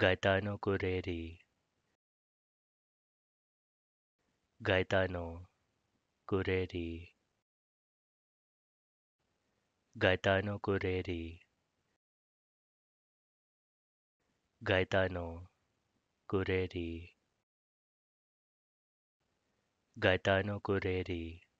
Gaetano Guerrieri Gaetano Guerrieri Gaetano Guerrieri Gaetano Guerrieri Gaetano Guerrieri